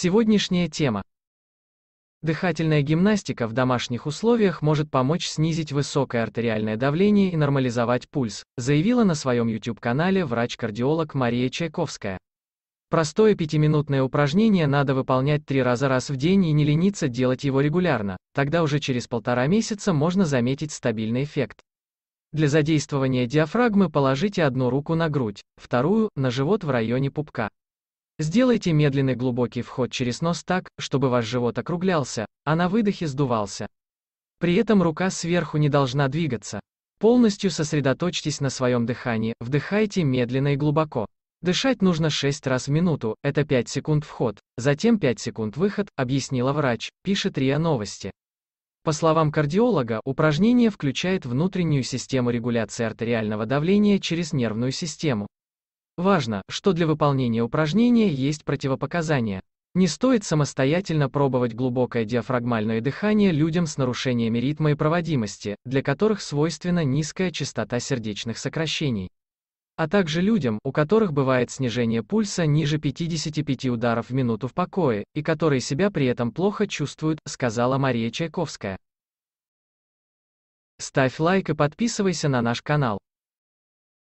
Сегодняшняя тема. Дыхательная гимнастика в домашних условиях может помочь снизить высокое артериальное давление и нормализовать пульс, заявила на своем YouTube-канале врач-кардиолог Мария Чайковская. Простое пятиминутное упражнение надо выполнять три раза раз в день и не лениться делать его регулярно, тогда уже через полтора месяца можно заметить стабильный эффект. Для задействования диафрагмы положите одну руку на грудь, вторую – на живот в районе пупка. Сделайте медленный глубокий вход через нос так, чтобы ваш живот округлялся, а на выдохе сдувался. При этом рука сверху не должна двигаться. Полностью сосредоточьтесь на своем дыхании, вдыхайте медленно и глубоко. Дышать нужно 6 раз в минуту, это 5 секунд вход, затем 5 секунд выход, объяснила врач, пишет РИА Новости. По словам кардиолога, упражнение включает внутреннюю систему регуляции артериального давления через нервную систему. Важно, что для выполнения упражнения есть противопоказания. Не стоит самостоятельно пробовать глубокое диафрагмальное дыхание людям с нарушениями ритма и проводимости, для которых свойственна низкая частота сердечных сокращений. А также людям, у которых бывает снижение пульса ниже 55 ударов в минуту в покое, и которые себя при этом плохо чувствуют, сказала Мария Чайковская. Ставь лайк и подписывайся на наш канал.